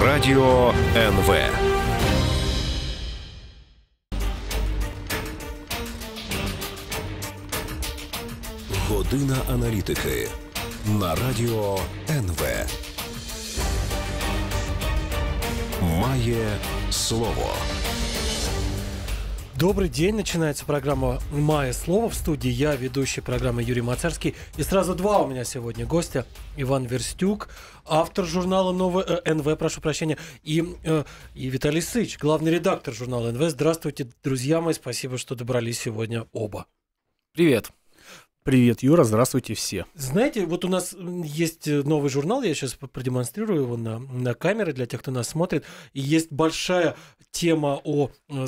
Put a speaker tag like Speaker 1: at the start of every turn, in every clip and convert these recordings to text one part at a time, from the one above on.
Speaker 1: Радіо НВ.
Speaker 2: Година аналітики на Радіо НВ. Має слово. Добрый день, начинается программа «Мое слово» в студии. Я ведущий программы Юрий Мацарский. И сразу два у меня сегодня гостя. Иван Верстюк, автор журнала «Новое э, НВ», прошу прощения, и, э, и Виталий Сыч, главный редактор журнала «НВ». Здравствуйте, друзья мои, спасибо, что добрались сегодня оба. Привет.
Speaker 3: Привет, Юра, здравствуйте
Speaker 2: все. Знаете, вот у нас есть э, новый журнал, я сейчас продемонстрирую его на, на камеры для тех, кто нас смотрит. И есть большая тема о э,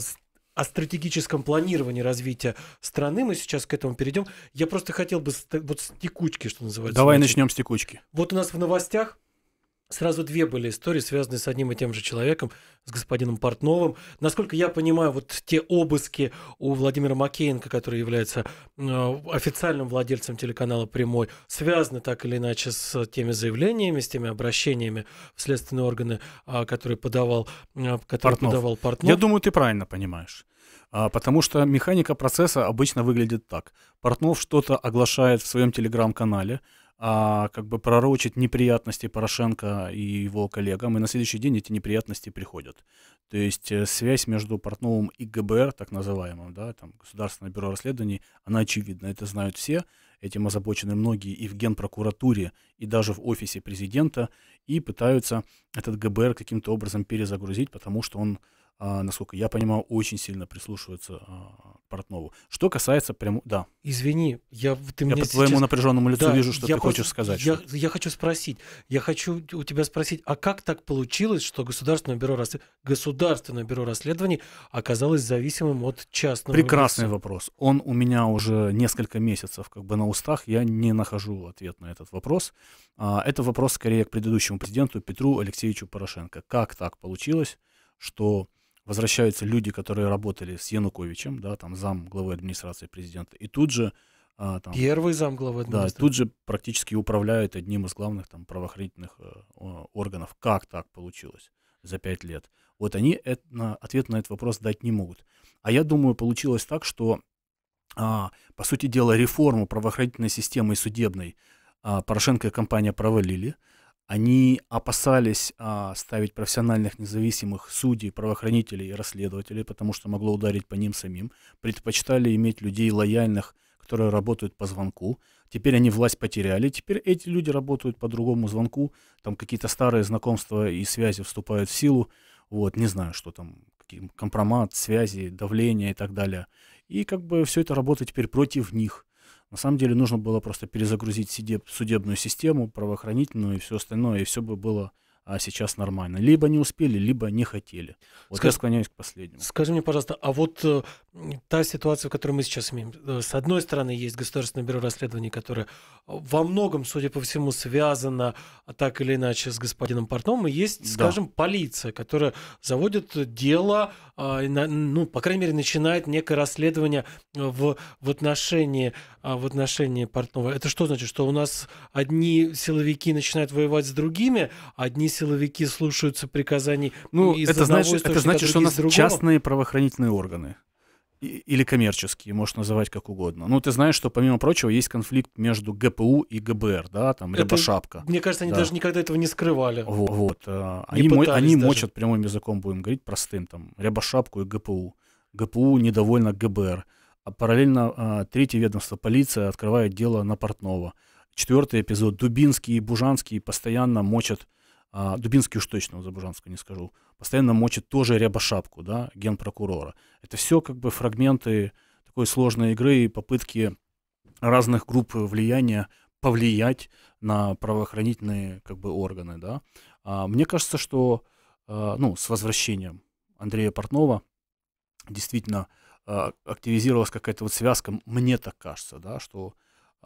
Speaker 2: о стратегическом планировании развития страны. Мы сейчас к этому перейдем. Я просто хотел бы вот с текучки, что называется. Давай значит. начнем с текучки. Вот у нас в новостях сразу две были истории, связанные с одним и тем же человеком, с господином Портновым. Насколько я понимаю, вот те обыски у Владимира Макеенко, который является э, официальным владельцем телеканала «Прямой», связаны так или иначе с теми заявлениями, с теми обращениями в следственные органы, а, которые подавал, э, которые Портнов. подавал Портнов. Я
Speaker 3: думаю, ты правильно понимаешь. А, потому что механика процесса обычно выглядит так. Портнов что-то оглашает в своем телеграм-канале, а, как бы пророчит неприятности Порошенко и его коллегам, и на следующий день эти неприятности приходят. То есть э, связь между Портновым и ГБР, так называемым, да, там, Государственное бюро расследований, она очевидна, это знают все, этим озабочены многие и в Генпрокуратуре, и даже в офисе президента, и пытаются этот ГБР каким-то образом перезагрузить, потому что он а, насколько я понимаю, очень сильно прислушиваются к а, Портнову. Что касается прямо... Да.
Speaker 2: Извини, я... Ты я по твоему напряженному лицу да, вижу, что ты по... хочешь сказать. Я, что... я хочу спросить. Я хочу у тебя спросить, а как так получилось, что Государственное бюро, расслед... Государственное бюро расследований оказалось зависимым от частного... Прекрасный лица? вопрос.
Speaker 3: Он у меня уже несколько месяцев как бы на устах. Я не нахожу ответ на этот вопрос. А, это вопрос скорее к предыдущему президенту Петру Алексеевичу Порошенко. Как так получилось, что возвращаются люди, которые работали с Януковичем, да, там зам главы администрации президента, и тут же а, там, первый зам главы администрации. Да, тут же практически управляет одним из главных там правоохранительных э, органов. Как так получилось за пять лет? Вот они это, на, ответ на этот вопрос дать не могут. А я думаю, получилось так, что, а, по сути дела, реформу правоохранительной системы и судебной а, Порошенко и компания провалили. Они опасались а, ставить профессиональных независимых судей, правоохранителей и расследователей, потому что могло ударить по ним самим. Предпочитали иметь людей лояльных, которые работают по звонку. Теперь они власть потеряли, теперь эти люди работают по другому звонку. Там какие-то старые знакомства и связи вступают в силу. Вот, не знаю, что там, компромат, связи, давление и так далее. И как бы все это работает теперь против них. На самом деле нужно было просто перезагрузить судебную систему, правоохранительную и все остальное, и все бы было а сейчас нормально. Либо не успели, либо не хотели. Вот скажи, я склоняюсь к последнему.
Speaker 2: Скажи мне, пожалуйста, а вот э, та ситуация, которую мы сейчас имеем, э, с одной стороны, есть Государственное бюро расследований, которое э, во многом, судя по всему, связано а, так или иначе с господином Портном, и есть, скажем, да. полиция, которая заводит дело, э, на, ну, по крайней мере, начинает некое расследование э, в, в, отношении, а, в отношении Портнова. Это что значит? Что у нас одни силовики начинают воевать с другими, одни силовики слушаются приказаний. Ну, это значит, это значит, что у нас частные
Speaker 3: правоохранительные органы или коммерческие, можешь называть как угодно. Ну, ты знаешь, что, помимо прочего, есть конфликт между ГПУ и ГБР, да, там, это, Рябошапка. Мне кажется, они да. даже
Speaker 2: никогда этого не скрывали. Вот, вот. Э, они, мо- они мочат
Speaker 3: прямым языком, будем говорить, простым, там, Рябошапку и ГПУ. ГПУ недовольно ГБР. А параллельно а, третье ведомство, полиция, открывает дело на Портнова. Четвертый эпизод, Дубинский и Бужанский постоянно мочат а, Дубинский уж точно, за Бужанскую не скажу, постоянно мочит тоже рябошапку, да, генпрокурора. Это все как бы фрагменты такой сложной игры и попытки разных групп влияния повлиять на правоохранительные как бы органы, да. А, мне кажется, что, а, ну, с возвращением Андрея Портнова действительно а, активизировалась какая-то вот связка, мне так кажется, да, что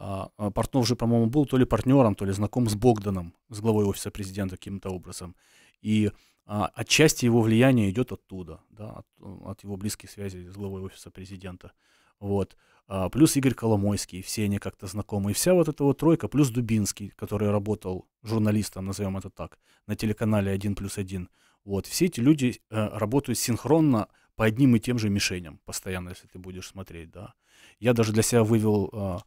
Speaker 3: а, а, Портнов же, по-моему, был то ли партнером, то ли знаком с Богданом, с главой офиса президента каким-то образом. И а, отчасти его влияние идет оттуда, да, от, от его близких связей с главой офиса президента. Вот. А, плюс Игорь Коломойский, все они как-то знакомы. И вся вот эта вот тройка, плюс Дубинский, который работал журналистом, назовем это так, на телеканале один плюс один. Вот. Все эти люди э, работают синхронно по одним и тем же мишеням постоянно, если ты будешь смотреть, да. Я даже для себя вывел э,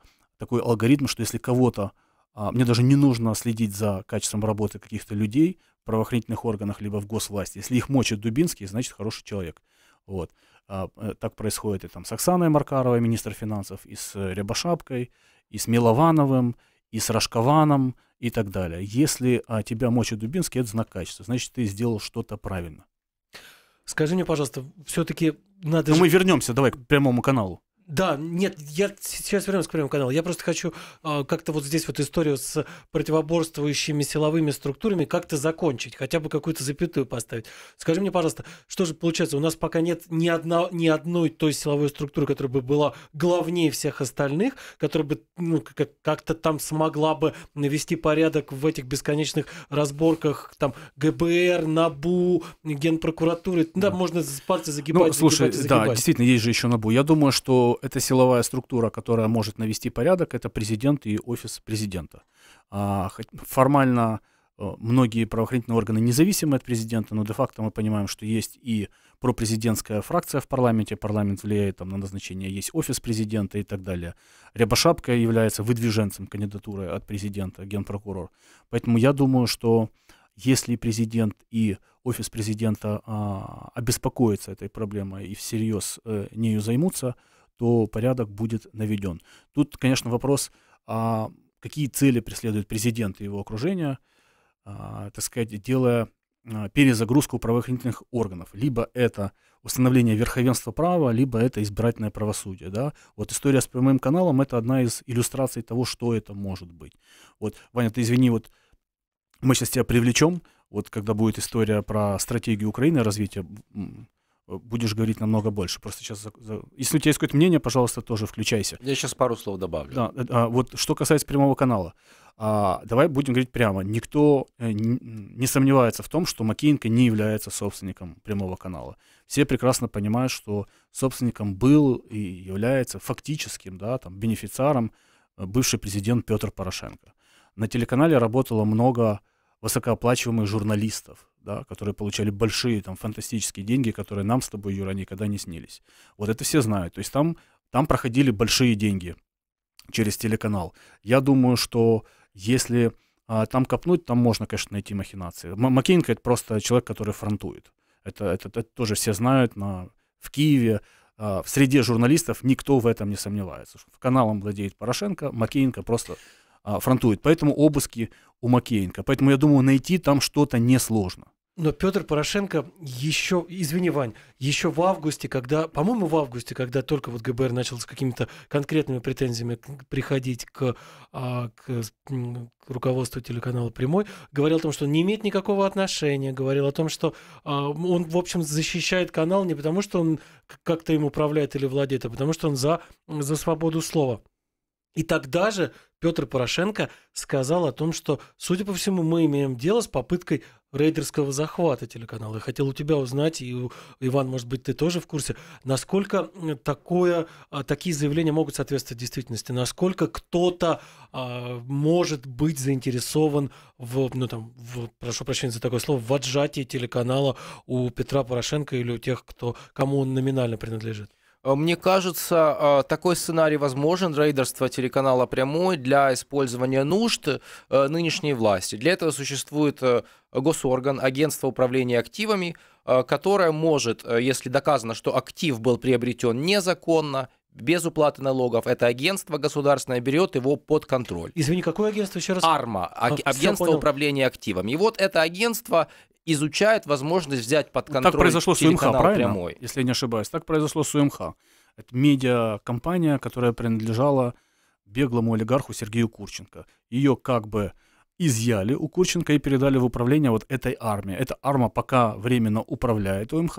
Speaker 3: такой алгоритм, что если кого-то, а, мне даже не нужно следить за качеством работы каких-то людей в правоохранительных органах, либо в госвласти. Если их мочит Дубинский, значит хороший человек. Вот. А, э, так происходит и там с Оксаной Маркаровой, министр финансов, и с э, Рябошапкой, и с Миловановым, и с Рашкованом, и так далее. Если а, тебя мочит Дубинский, это знак качества. Значит, ты сделал что-то правильно. Скажи мне, пожалуйста, все-таки надо... Но же... мы вернемся, давай, к прямому каналу.
Speaker 2: Да, нет, я сейчас вернусь к Первому каналу. Я просто хочу э, как-то вот здесь вот историю с противоборствующими силовыми структурами как-то закончить, хотя бы какую-то запятую поставить. Скажи мне, пожалуйста, что же получается, у нас пока нет ни, одна, ни одной той силовой структуры, которая бы была главнее всех остальных, которая бы ну, как-то там смогла бы навести порядок в этих бесконечных разборках там ГБР, НАБУ, Генпрокуратуры. Да, да. можно пальцы ну, загибать, ну, слушай, загибать. да, действительно,
Speaker 3: есть же еще НАБУ. Я думаю, что это силовая структура, которая может навести порядок, это президент и офис президента. А, формально э, многие правоохранительные органы независимы от президента, но де-факто мы понимаем, что есть и пропрезидентская фракция в парламенте, парламент влияет там, на назначение, есть офис президента и так далее. Рябошапка является выдвиженцем кандидатуры от президента, генпрокурор. Поэтому я думаю, что если президент и офис президента а, обеспокоятся этой проблемой и всерьез э, нею займутся, то порядок будет наведен. Тут, конечно, вопрос, а какие цели преследует президент и его окружение, а, так сказать, делая а, перезагрузку правоохранительных органов. Либо это установление верховенства права, либо это избирательное правосудие. Да? Вот история с прямым каналом – это одна из иллюстраций того, что это может быть. Вот, Ваня, ты извини, вот мы сейчас тебя привлечем, вот когда будет история про стратегию Украины развития Э, будешь говорить намного больше. Просто сейчас, если у тебя есть какое-то мнение, пожалуйста, тоже включайся. Я сейчас пару слов добавлю. Да, э, а, вот что касается прямого канала. А, давай будем говорить прямо. Никто э, не сомневается в том, что Макеенко не является собственником прямого канала. Все прекрасно понимают, что собственником был и является фактическим, да, там, бенефициаром бывший президент Петр Порошенко. На телеканале работало много высокооплачиваемых журналистов, да, которые получали большие там фантастические деньги, которые нам с тобой, Юра, никогда не снились. Вот это все знают. То есть там, там проходили большие деньги через телеканал. Я думаю, что если а, там копнуть, там можно, конечно, найти махинации. М- Макеенко это просто человек, который фронтует. Это, это, это тоже все знают на, в Киеве. А, в среде журналистов никто в этом не сомневается. Каналом владеет Порошенко, Макеенко просто а, фронтует. Поэтому обыски у Макеенко. Поэтому я думаю, найти там что-то несложно.
Speaker 2: Но Петр Порошенко еще, извини, Вань, еще в августе, когда, по-моему, в августе, когда только вот ГБР начал с какими-то конкретными претензиями приходить к, а, к, к руководству телеканала «Прямой», говорил о том, что он не имеет никакого отношения, говорил о том, что а, он, в общем, защищает канал не потому, что он как-то им управляет или владеет, а потому что он за, за свободу слова. И тогда же Петр Порошенко сказал о том, что, судя по всему, мы имеем дело с попыткой рейдерского захвата телеканала. Я хотел у тебя узнать, и, Иван, может быть, ты тоже в курсе, насколько э, такое, а, такие заявления могут соответствовать действительности, насколько кто-то а, может быть заинтересован в, ну там, в, прошу прощения за такое слово, в отжатии телеканала у Петра Порошенко или у тех, кто, кому он номинально принадлежит.
Speaker 1: Э, мне кажется, э, такой сценарий возможен, рейдерство телеканала «Прямой» для использования нужд э, нынешней власти. Для этого существует госорган, агентство управления активами, которое может, если доказано, что актив был приобретен незаконно, без уплаты налогов. Это агентство государственное берет его под контроль.
Speaker 2: Извини, какое агентство еще раз? Арма, а, агентство
Speaker 1: управления активами. И вот это агентство изучают возможность взять под контроль. Так произошло с УМХ, правильно? Прямой.
Speaker 3: Если я не ошибаюсь, так произошло с УМХ. Это медиакомпания, которая принадлежала беглому олигарху Сергею Курченко. Ее как бы изъяли у Курченко и передали в управление вот этой армии. Эта арма пока временно управляет УМХ,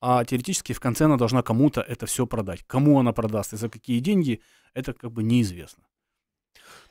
Speaker 3: а теоретически в конце она должна кому-то это все продать. Кому она продаст и за какие деньги, это как бы неизвестно.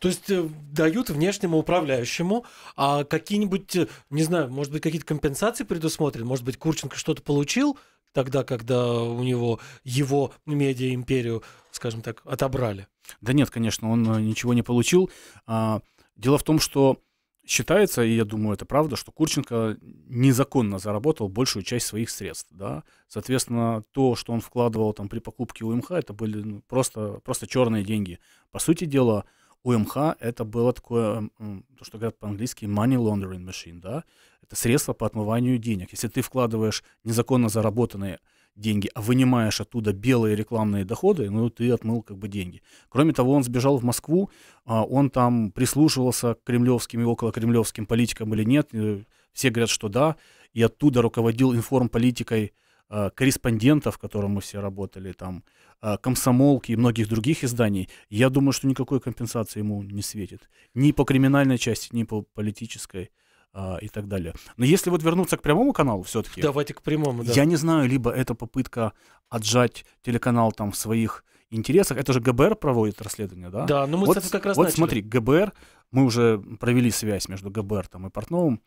Speaker 2: То есть э, дают внешнему управляющему, а какие-нибудь, э, не знаю, может быть, какие-то компенсации предусмотрены, может быть, Курченко что-то получил тогда, когда у него его медиа-империю, скажем так, отобрали?
Speaker 3: Да нет, конечно, он э, ничего не получил. А, дело в том, что считается, и я думаю, это правда, что Курченко незаконно заработал большую часть своих средств. Да? Соответственно, то, что он вкладывал там, при покупке УМХ, это были ну, просто, просто черные деньги. По сути дела, УМХ это было такое, то, что говорят по-английски, money laundering machine, да, это средство по отмыванию денег. Если ты вкладываешь незаконно заработанные деньги, а вынимаешь оттуда белые рекламные доходы, ну, ты отмыл как бы деньги. Кроме того, он сбежал в Москву, а, он там прислушивался к кремлевским и около кремлевским политикам или нет, э, все говорят, что да, и оттуда руководил информполитикой политикой Э, корреспондентов, которым мы все работали, там, э, комсомолки и многих других изданий, я думаю, что никакой компенсации ему не светит. Ни по криминальной части, ни по политической а, и так далее. Но если вот вернуться к прямому каналу все-таки... Давайте к прямому, да. Я не знаю, либо это попытка отжать телеканал там в своих интересах. Это же ГБР проводит расследование, да? Да, но ну мы, вот, как раз Вот начали. смотри, ГБР, мы уже провели связь между ГБР там, и Портновым.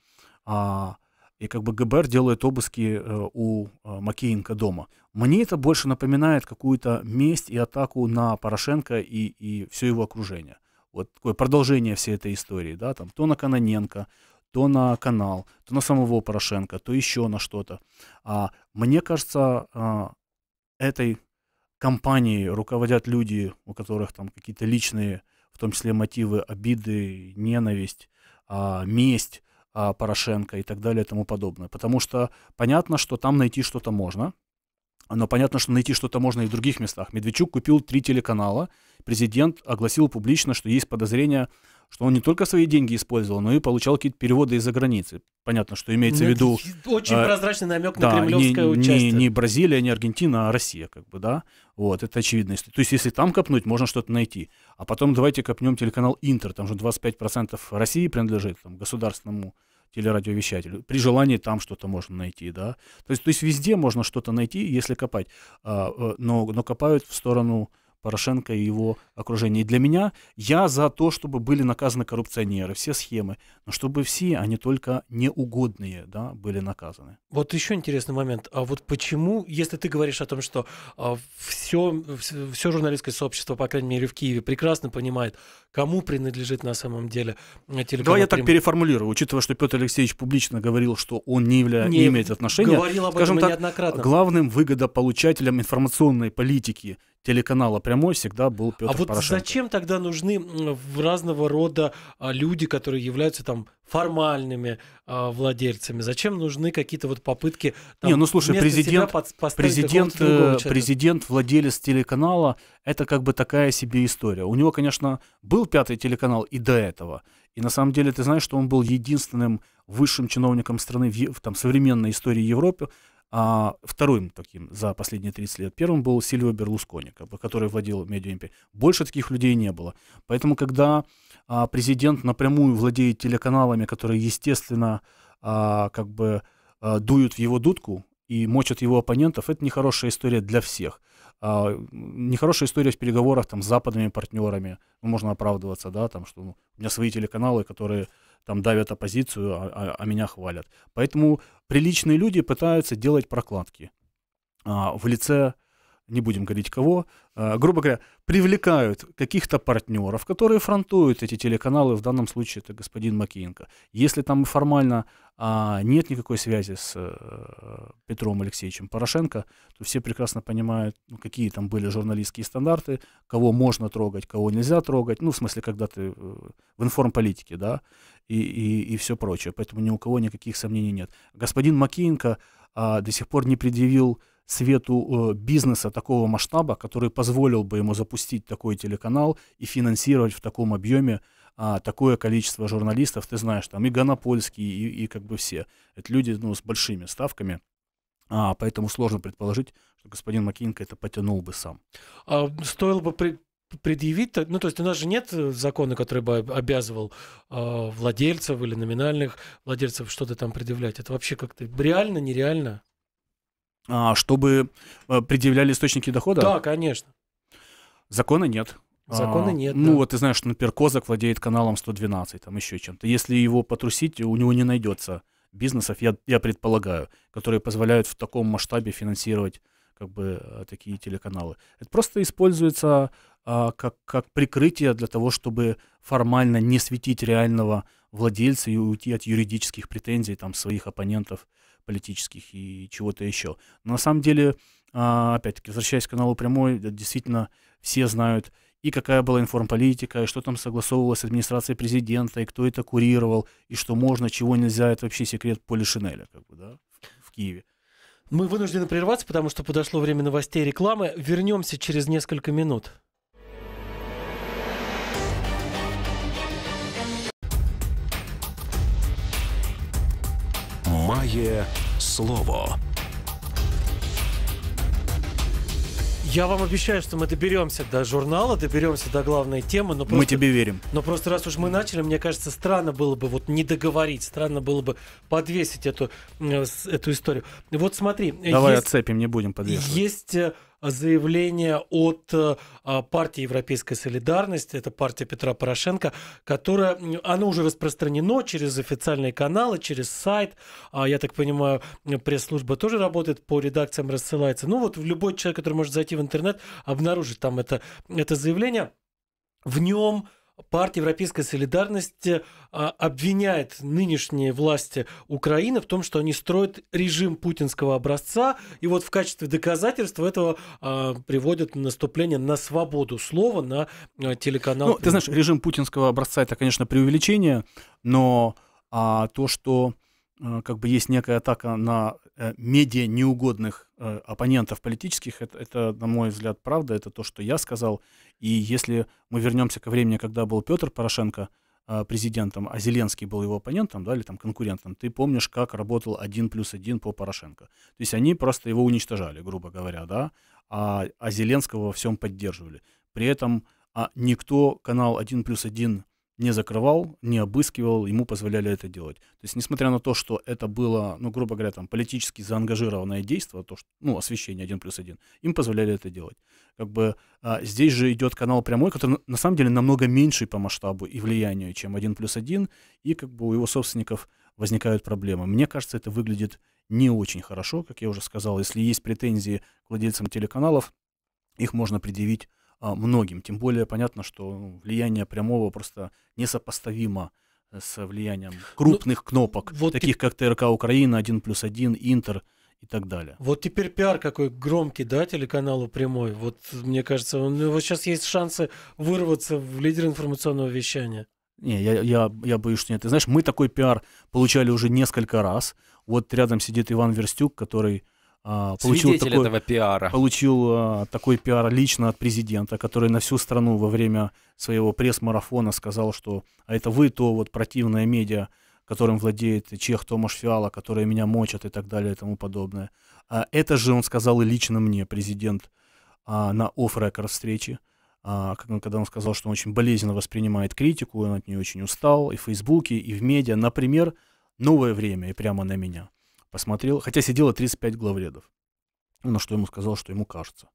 Speaker 3: А, и как бы ГБР делает обыски э, у э, Макеенко дома. Мне это больше напоминает какую-то месть и атаку на Порошенко и, и все его окружение. Вот такое продолжение всей этой истории, да, там то на Кононенко, то на канал, то на самого Порошенко, то еще на что-то. А мне кажется, э, этой компанией руководят люди, у которых там какие-то личные, в том числе мотивы обиды, ненависть, а, месть. А, Порошенко и так далее и тому подобное. Потому что понятно, что там найти что-то можно, но понятно, что найти что-то можно и в других местах. Медведчук купил три телеканала, президент огласил публично, что есть подозрения что он не только свои деньги использовал, но и получал какие-то переводы из-за границы. Понятно, что имеется ну, в виду... Очень а, прозрачный намек да, на кремлевское не, участие. Не, не Бразилия, не Аргентина, а Россия, как бы, да. Вот, это очевидность. то есть, если там копнуть, можно что-то найти. А потом давайте копнем телеканал Интер, там же 25% России принадлежит там, государственному телерадиовещателю. При желании там что-то можно найти, да. То есть, то есть везде можно что-то найти, если копать. А, э, но, но копают в сторону Порошенко и его окружение. И для меня я за то, чтобы были наказаны коррупционеры, все схемы, но чтобы все, а не только неугодные, да, были наказаны.
Speaker 2: Вот еще интересный момент. А вот почему, если ты говоришь о том, что все, а, все журналистское сообщество, по крайней мере в Киеве, прекрасно понимает, кому принадлежит на самом деле э, телеканал. Давай я так
Speaker 3: переформулирую, учитывая, что Петр Алексеевич публично говорил, что он не, явля... не, не имеет отношения. Говорил об Скажем этом так, неоднократно. Главным выгодополучателем информационной политики телеканала «Прямой» всегда был Петр А вот Порошенко.
Speaker 2: зачем тогда нужны разного рода а, люди, которые являются там формальными э, владельцами? Зачем нужны какие-то вот попытки там, Не, ну слушай, президент, президент, э,
Speaker 3: президент, владелец телеканала, это как бы такая себе история. У него, конечно, был пятый телеканал и до этого. И на самом деле ты знаешь, что он был единственным высшим чиновником страны в, там, современной истории Европы, а вторым таким за последние 30 лет первым был Сильвио Берлускони, который владел медиа империей. Больше таких людей не было. Поэтому, когда а, президент напрямую владеет телеканалами, которые, естественно, а, как бы а, дуют в его дудку и мочат его оппонентов, это нехорошая история для всех. А, нехорошая история в переговорах там, с западными партнерами. можно оправдываться, да, там, что ну, у меня свои телеканалы, которые там давят оппозицию, а, а, а меня хвалят. Поэтому приличные люди пытаются делать прокладки а, в лице не будем говорить кого, а, грубо говоря, привлекают каких-то партнеров, которые фронтуют эти телеканалы, в данном случае это господин Макиенко Если там формально а, нет никакой связи с э, Петром Алексеевичем Порошенко, то все прекрасно понимают, ну, какие там были журналистские стандарты, кого можно трогать, кого нельзя трогать, ну, в смысле, когда ты э, в информполитике, да, и, и, и все прочее. Поэтому ни у кого никаких сомнений нет. Господин Макиенко а, до сих пор не предъявил свету э, бизнеса такого масштаба, который позволил бы ему запустить такой телеканал и финансировать в таком объеме а, такое количество журналистов, ты знаешь, там и Гонопольский, и, и как бы все. Это люди ну, с большими ставками. А, поэтому сложно предположить, что господин Макиненко это
Speaker 2: потянул бы сам. А, стоило бы при, предъявить, ну то есть у нас же нет э, закона, который бы обязывал э, владельцев или номинальных владельцев что-то там предъявлять. Это вообще как-то реально, нереально?
Speaker 3: А, чтобы э, предъявляли источники дохода? Да, конечно. Закона нет. Закона а, нет. А, да. Ну, вот ты знаешь, что, например, Козак владеет каналом 112, там еще чем-то. Если его потрусить, у него не найдется бизнесов, я, я предполагаю, которые позволяют в таком масштабе финансировать как бы э, такие телеканалы. Это просто используется а, как, как прикрытие для того, чтобы формально не светить реального владельца и уйти от юридических претензий там своих оппонентов политических и чего-то еще. Но на самом деле, а, опять-таки, возвращаясь к каналу прямой, действительно все знают и какая была информполитика, и что там согласовывалось с администрацией президента, и кто это курировал, и что можно, чего нельзя, это вообще секрет Полишинеля, как бы, да,
Speaker 2: в, в Киеве. Мы вынуждены прерваться, потому что подошло время новостей и рекламы. Вернемся через несколько минут. має слово. Я вам обещаю, что мы доберемся до журнала, доберемся до главной темы. Но просто, мы тебе верим. Но просто раз уж мы начали, мне кажется, странно было бы вот не договорить, странно было бы подвесить эту, э, эту историю. Вот смотри. Давай есть, отцепим, не будем подвешивать. Есть э, заявление от э, а, партии Европейской солидарности, это партия Петра Порошенко, которая, оно уже распространено через официальные каналы, через сайт, а, я так понимаю, пресс-служба тоже работает, по редакциям рассылается. Ну вот любой человек, который может зайти в интернет, обнаружит там это, это заявление. В нем партия Европейская солидарность э, обвиняет нынешние власти Украины в том, что они строят режим путинского образца, и вот в качестве доказательства этого э, приводят наступление на свободу слова на э, телеканал. Ну, ты знаешь, режим путинского
Speaker 3: образца это, конечно, преувеличение, но а, то, что Э, как бы есть некая атака на э, медиа неугодных э, оппонентов политических, это, это, на мой взгляд, правда, это то, что я сказал. И если мы вернемся ко времени, когда был Петр Порошенко президентом, а Зеленский был его оппонентом, да, или там конкурентом, ты помнишь, как работал один плюс один по Порошенко. То есть они просто его уничтожали, грубо говоря, да, а, а Зеленского во всем поддерживали. При этом а, никто канал один плюс один не закрывал, не обыскивал, ему позволяли это делать. То есть, несмотря на то, что это было, ну, грубо говоря, там, политически заангажированное действие, то, что, ну, освещение один плюс один, им позволяли это делать. Как бы а, здесь же идет канал прямой, который на самом деле намного меньший по масштабу и влиянию, чем один плюс один, и как бы у его собственников возникают проблемы. Мне кажется, это выглядит не очень хорошо, как я уже сказал. Если есть претензии к владельцам телеканалов, их можно предъявить а, многим. Тем более понятно, что влияние прямого просто несопоставимо э, с влиянием ну, крупных ну, кнопок, вот таких и... как ТРК Украина, 1 плюс 1, Интер и так далее.
Speaker 2: Вот теперь пиар какой громкий, да, телеканалу прямой. Вот мне кажется, у ну, него сейчас есть шансы вырваться в лидер информационного вещания.
Speaker 3: Не, я, я, я боюсь, что нет. Ты знаешь, мы такой пиар получали уже несколько раз. Вот рядом сидит Иван Верстюк, который а, получил Свидетель такой, этого пиара. Получил а, такой пиар лично от президента, который на всю страну во время своего пресс-марафона сказал, что «а это вы то вот противное медиа, которым владеет чех Томаш Фиала, которые меня мочат» и так далее и тому подобное. А это же он сказал и лично мне, президент, а, на офф-рекорд встрече, а, когда он сказал, что он очень болезненно воспринимает критику, он от нее очень устал, и в Фейсбуке, и в медиа. Например, «Новое время» и прямо на меня – Посмотрел, хотя сидело 35 главредов. На ну, что ему сказал, что ему кажется.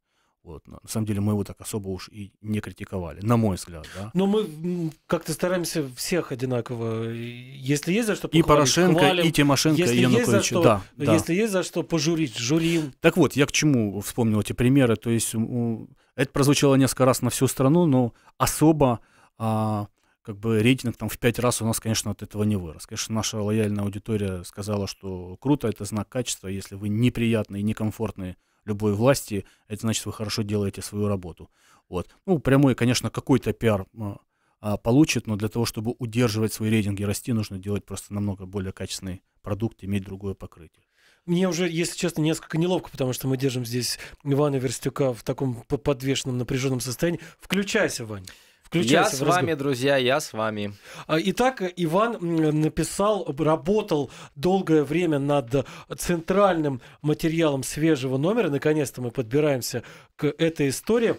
Speaker 3: Вот. На самом деле мы его так особо уж и не критиковали, на мой взгляд. Да?
Speaker 2: Но ну, мы как-то стараемся всех одинаково. Если есть за что похвалить, И Порошенко, хвалим. и Тимошенко, если и Янукович. что, да, да. Если
Speaker 3: есть за что пожурить, журим. Так вот, я к чему вспомнил эти примеры. То есть это прозвучало несколько раз на всю страну, но особо а, как бы рейтинг там в пять раз у нас, конечно, от этого не вырос. Конечно, наша лояльная аудитория сказала, что круто, это знак качества. Если вы неприятные, некомфортные любой власти, это значит, вы хорошо делаете свою работу. Вот. Ну, прямой, конечно, какой-то пиар а, а, получит, но для того, чтобы удерживать свои рейтинги расти, нужно делать просто намного более качественный продукт, иметь другое покрытие.
Speaker 2: Мне уже, если честно, несколько неловко, потому что мы держим здесь Ивана Верстюка в таком подвешенном, напряженном состоянии. Включайся, Вань. Включайся я с вами,
Speaker 1: друзья, я
Speaker 2: с вами. А, итак, Иван написал, работал долгое время над центральным материалом свежего номера. Наконец-то мы подбираемся к этой истории.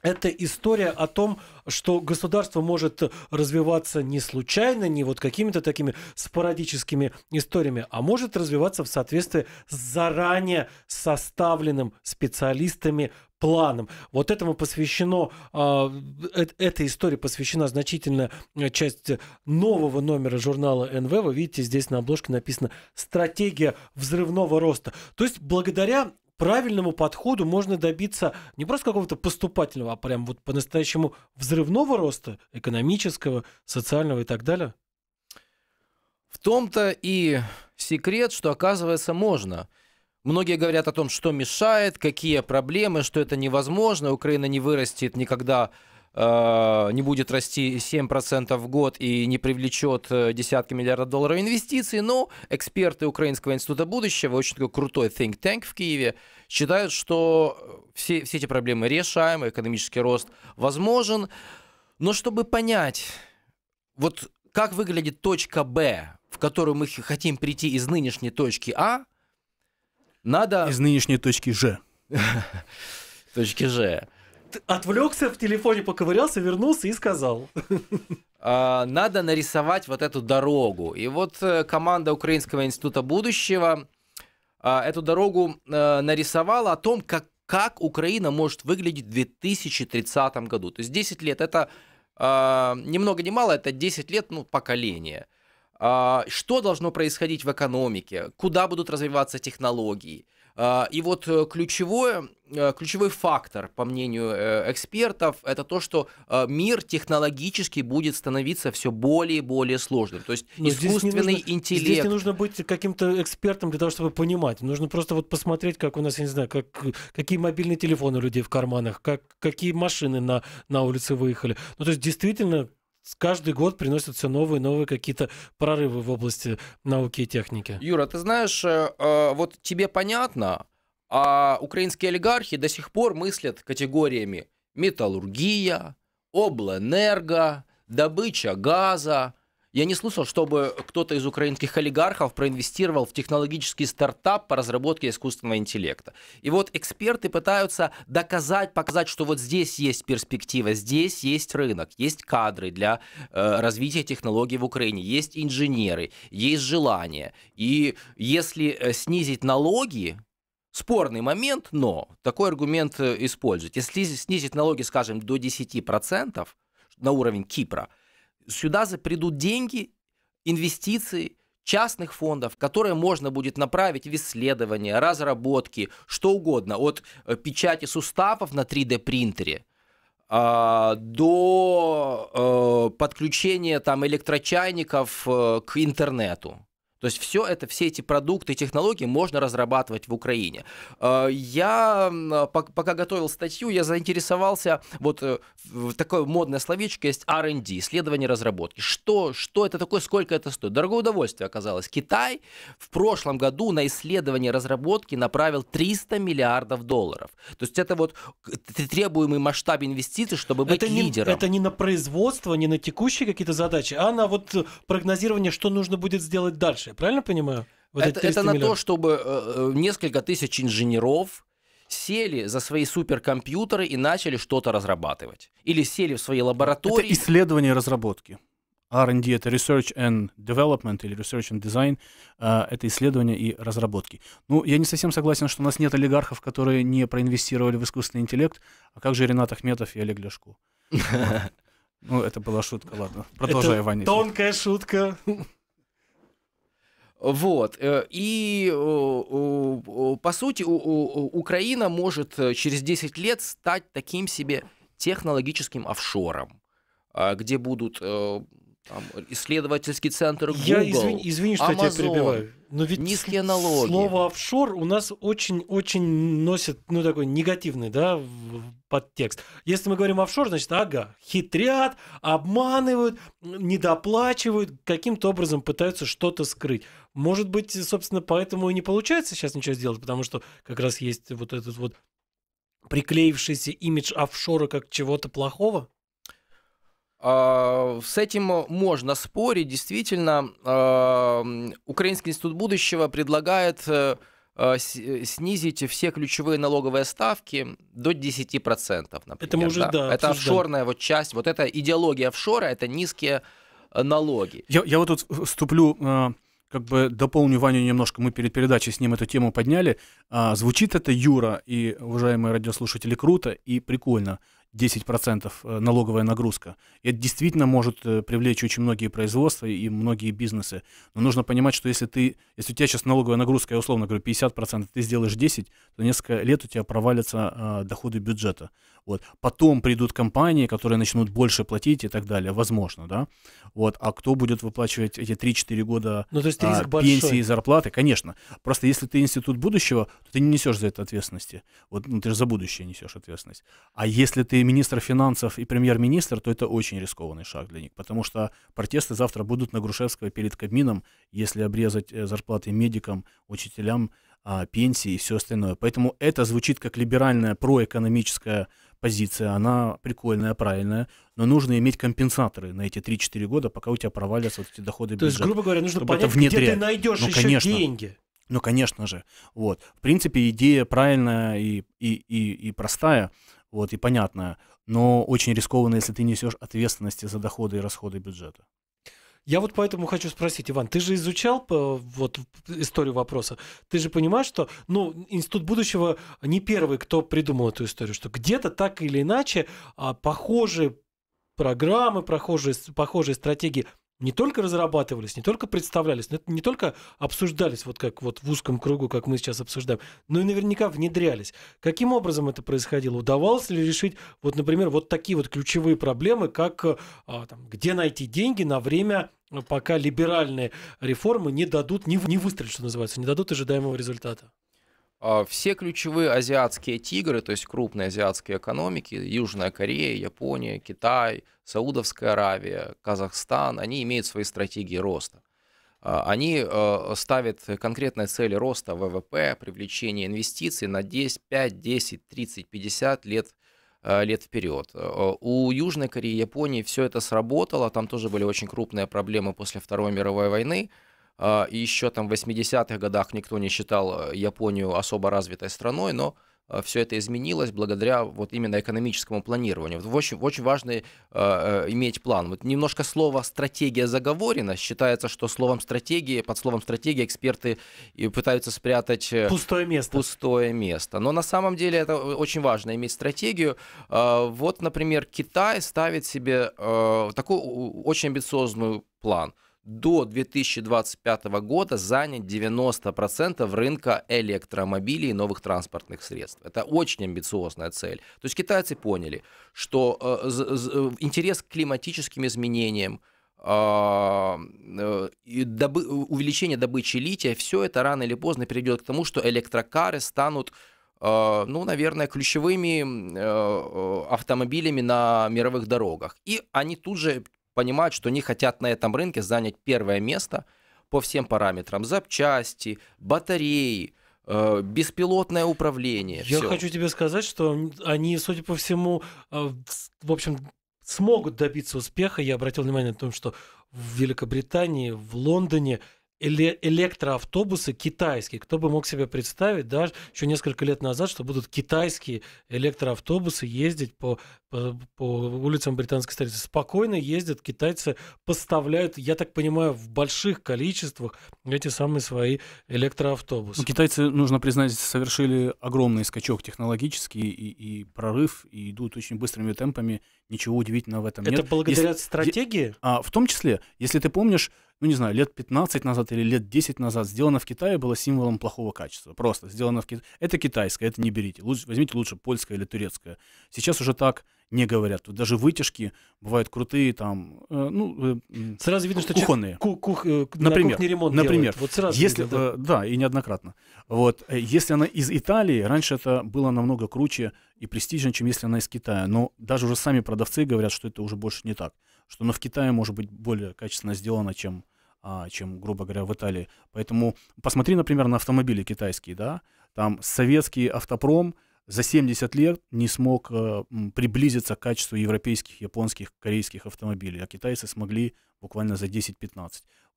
Speaker 2: Это история о том, что государство может развиваться не случайно, не вот какими-то такими спорадическими историями, а может развиваться в соответствии с заранее составленным специалистами планом. Вот этому посвящено, а, э, этой истории посвящена значительная э, часть нового номера журнала НВ. Вы видите, здесь на обложке написано «Стратегия взрывного роста». То есть благодаря правильному подходу можно добиться не просто какого-то поступательного, а прям вот по-настоящему взрывного роста экономического, социального и так далее? В том-то и секрет,
Speaker 1: что оказывается можно – Многие говорят о том, что мешает, какие проблемы, что это невозможно, Украина не вырастет никогда э, не будет расти 7% в год и не привлечет э, десятки миллиардов долларов инвестиций, но эксперты Украинского института будущего, очень такой крутой think tank в Киеве, считают, что э, все, все эти проблемы решаемы, экономический рост возможен. Но чтобы понять, вот как выглядит точка Б, в которую мы хотим прийти из нынешней
Speaker 3: точки А, надо... Из нынешней точки Ж. Точки Ж.
Speaker 2: Отвлекся в телефоне, поковырялся, вернулся и сказал.
Speaker 1: А, надо нарисовать вот эту дорогу. И вот э, команда Украинского института будущего а, эту дорогу э, нарисовала о том, как, как Украина может выглядеть в 2030 году. То есть 10 лет это э, ни много ни мало, это 10 лет ну, поколения. А, что должно происходить в экономике, куда будут развиваться технологии. А, и вот э, ключевое, э, ключевой фактор, по мнению э, экспертов, это то, что мир технологически будет становиться все более и более сложным. То есть Но искусственный нужно, интеллект. Здесь не
Speaker 2: нужно быть каким-то экспертом для того, чтобы понимать. Нужно просто вот посмотреть, как у нас, я не знаю, как, какие мобильные телефоны у людей в карманах, как, какие машины на, на улице выехали. Ну, то есть действительно каждый год приносят все новые и новые какие-то прорывы в области науки и техники. Юра, ты
Speaker 1: знаешь, э, э, вот тебе понятно, а украинские олигархи до сих пор мыслят категориями металлургия, облэнерго, добыча газа, я не слышал, чтобы кто-то из украинских олигархов проинвестировал в технологический стартап по разработке искусственного интеллекта. И вот эксперты пытаются доказать, показать, что вот здесь есть перспектива, здесь есть рынок, есть кадры для э, развития технологий в Украине, есть инженеры, есть желание. И если э, снизить налоги, спорный момент, но такой аргумент э, использовать. Если снизить налоги, скажем, до 10% на уровень Кипра – Сюда придут деньги, инвестиции частных фондов, которые можно будет направить в исследования, разработки, что угодно, от э, печати суставов на 3D-принтере а, до э, подключения там, электрочайников э, к интернету. То есть все это, все эти продукты и технологии можно разрабатывать в Украине. Э, я а, пока готовил статью, я заинтересовался, вот э, такое модное словечко есть R&D, исследование разработки. Что, что это такое, сколько это стоит? Дорогое удовольствие оказалось. Китай в прошлом году на исследование разработки направил 300 миллиардов долларов. То есть это вот
Speaker 2: требуемый масштаб инвестиций, чтобы быть это не, лидером. Это не на производство, не на текущие какие-то задачи, а на вот э, прогнозирование, что нужно будет сделать дальше. Я правильно понимаю? Вот это, это на то,
Speaker 1: чтобы э, э, несколько тысяч инженеров сели за свои суперкомпьютеры и начали что-то разрабатывать. Или сели в свои
Speaker 3: лаборатории. Это исследование разработки. R&D — это Research and Development или Research and Design, э, это исследование и разработки. Ну, я не совсем согласен, что у нас нет олигархов, которые не проинвестировали в искусственный интеллект, а как же Ренат Ахметов и Олег Ляшко? Ну, это была шутка, ладно. Продолжай, Ваня.
Speaker 2: тонкая шутка. Вот. Э,
Speaker 1: и, э, по сути, Украина может э, через 10 лет стать таким себе технологическим офшором, а, где будут там, исследовательский центр Google, Я извини, извини что Amazon, я тебя перебиваю.
Speaker 2: Но ведь низкие налоги. Слово офшор у нас очень-очень носит ну такой негативный, да, подтекст. Если мы говорим офшор, значит, ага, хитрят, обманывают, недоплачивают, каким-то образом пытаются что-то скрыть. Может быть, собственно, поэтому и не получается сейчас ничего сделать, потому что как раз есть вот этот вот приклеившийся имидж офшора как чего-то плохого?
Speaker 1: А, с этим можно спорить. Действительно, а, Украинский институт будущего предлагает э, а, э, снизить все ключевые налоговые ставки до 10%, например. Это мы уже, да. да это офшорная вот часть, вот эта идеология офшора, это низкие
Speaker 3: э, налоги. Я, я вот тут вступлю, как бы дополню Ваню немножко, мы перед передачей с ним эту тему подняли. Звучит это, Юра и уважаемые радиослушатели, круто и прикольно. 10% э, налоговая нагрузка. это действительно может э, привлечь очень многие производства и многие бизнесы. Но нужно понимать, что если, ты, если у тебя сейчас налоговая нагрузка, я условно говорю, 50%, ты сделаешь 10%, то несколько лет у тебя провалятся э, доходы бюджета. Вот. Потом придут компании, которые начнут больше платить и так далее, возможно, да. Вот. А кто будет выплачивать эти 3-4 года ну, то есть а, пенсии и зарплаты? Конечно. Просто если ты институт будущего, то ты не несешь за это ответственности. Вот, ну, ты же за будущее несешь ответственность. А если ты министр финансов, и премьер-министр, то это очень рискованный шаг для них, потому что протесты завтра будут на Грушевского перед Кабмином, если обрезать э, зарплаты медикам, учителям, а, пенсии и все остальное. Поэтому это звучит как либеральная проэкономическая позиция, она прикольная, правильная, но нужно иметь компенсаторы на эти 3-4 года, пока у тебя провалятся вот эти доходы бюджета. То есть, грубо говоря, нужно понять, где ты найдешь ну, еще конечно. деньги. Ну, конечно же. Вот. В принципе, идея правильная и, и, и, и простая. Вот, и понятно, но очень рискованно, если ты несешь ответственности за доходы и расходы бюджета.
Speaker 2: Я вот поэтому хочу спросить, Иван, ты же изучал вот историю вопроса. Ты же понимаешь, что ну, Институт будущего не первый, кто придумал эту историю, что где-то так или иначе а, похожие программы, похожие, похожие стратегии не только разрабатывались, не только представлялись, не только обсуждались, вот как вот в узком кругу, как мы сейчас обсуждаем, но и наверняка внедрялись. Каким образом это происходило? Удавалось ли решить, вот, например, вот такие вот ключевые проблемы, как а, там, где найти деньги на время пока либеральные реформы не дадут, не, не выстрелят, что называется, не дадут ожидаемого результата.
Speaker 1: А, все ключевые азиатские тигры, то есть крупные азиатские экономики, Южная Корея, Япония, Китай, Саудовская Аравия, Казахстан, они имеют свои стратегии роста. А, они а, ставят конкретные цели роста ВВП, привлечения инвестиций на 10, 5, 10, 30, 50 лет, лет вперед. У Южной Кореи и Японии все это сработало, там тоже были очень крупные проблемы после Второй мировой войны – а, и еще там в 80-х годах никто не считал э, Японию особо развитой страной, но э, все это изменилось благодаря вот именно экономическому планированию. Очень, очень важно э, э, иметь план. Вот немножко слово «стратегия» заговорено. Считается, что словом «стратегии», под словом «стратегия» эксперты и пытаются спрятать... Пустое место. Пустое место. Но на самом деле это очень важно, иметь стратегию. Э, вот, например, Китай ставит себе э, такой очень амбициозный план – до 2025 года занять 90% рынка электромобилей и новых транспортных средств. Это очень амбициозная цель. То есть китайцы поняли, что э, интерес к климатическим изменениям, а, э, увеличение добычи лития, все это рано или поздно перейдет к тому, что электрокары станут э, ну, наверное, ключевыми автомобилями на мировых дорогах. И они тут же понимают, что они хотят на этом рынке занять первое место по всем параметрам. Запчасти, батареи, э, беспилотное управление. Я все. хочу
Speaker 2: тебе сказать, что они, судя по всему, э, в общем, смогут добиться успеха. Я обратил внимание на то, что в Великобритании, в Лондоне – электроавтобусы китайские. Кто бы мог себе представить, да, еще несколько лет назад, что будут китайские электроавтобусы ездить по, по, по улицам британской столицы. Спокойно ездят, китайцы поставляют, я так понимаю, в больших количествах эти самые свои электроавтобусы. Ну,
Speaker 3: китайцы, нужно признать, совершили огромный скачок технологический и, и прорыв, и идут очень быстрыми темпами. Ничего удивительного в этом Это нет. Это благодаря если, стратегии? а, в том числе, если ты помнишь, ну не знаю, лет 15 назад или лет 10 назад сделано в Китае было символом плохого качества. Просто сделано в Китае. Это китайское, это не берите. Лучше, возьмите лучше польское или турецкое. Сейчас уже так не говорят. Тут даже вытяжки бывают крутые, там, э, ну, э, сразу видно, что кухонные. Ку кух, э, например, на ремонт например, вот сразу если, видно, да. Э, да, и неоднократно. Вот, э, если она из Италии, раньше это было намного круче и престижнее, чем если она из Китая. Но даже уже сами продавцы говорят, что это уже больше не так, что но ну, в Китае может быть более качественно сделано чем а, чем, грубо говоря, в Италии. Поэтому посмотри, например, на автомобили китайские, да, там советский автопром за 70 лет не смог э, приблизиться к качеству европейских, японских, корейских автомобилей, а китайцы смогли буквально за 10-15. Вот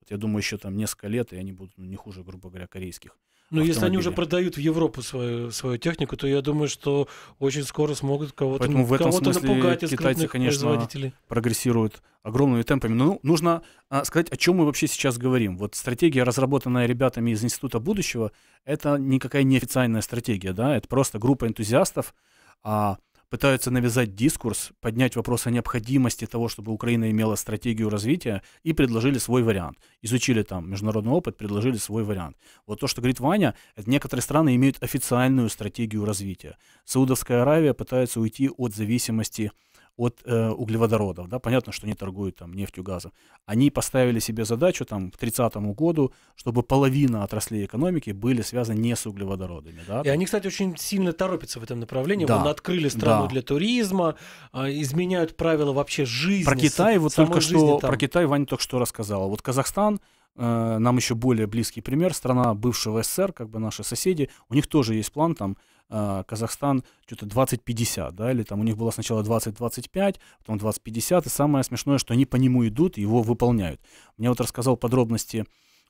Speaker 3: я думаю, еще там несколько лет, и они будут ну, не хуже, грубо говоря, корейских.
Speaker 2: Ну, если они уже продают в Европу свою, свою технику, то я думаю, что очень скоро смогут кого-то Поэтому в этом кого напугать из китайцы, конечно, производителей.
Speaker 3: прогрессируют огромными темпами. Но ну, нужно а, сказать, о чем мы вообще сейчас говорим. Вот стратегия, разработанная ребятами из Института будущего, это никакая неофициальная стратегия, да, это просто группа энтузиастов, а, пытаются навязать дискурс, поднять вопрос о необходимости того, чтобы Украина имела стратегию развития, и предложили свой вариант. Изучили там международный опыт, предложили свой вариант. Вот то, что говорит Ваня, это некоторые страны имеют официальную стратегию развития. Саудовская Аравия пытается уйти от зависимости от э, углеводородов. Да? Понятно, что они торгуют там, нефтью, газом. Они поставили себе задачу там, к 30 году, чтобы половина отраслей экономики были связаны не с углеводородами.
Speaker 2: Да? И они, кстати, очень сильно торопятся в этом направлении. Да. Вон открыли страну да. для туризма, э, изменяют правила вообще жизни. Про Китай, вот только что, жизни, про
Speaker 3: Китай Ваня только что рассказала. Вот Казахстан э, нам еще более близкий пример, страна бывшего СССР, как бы наши соседи, у них тоже есть план там э, Казахстан что-то 20-50, да, или там у них было сначала 20-25, потом 20-50, и самое смешное, что они по нему идут его выполняют. Мне вот рассказал подробности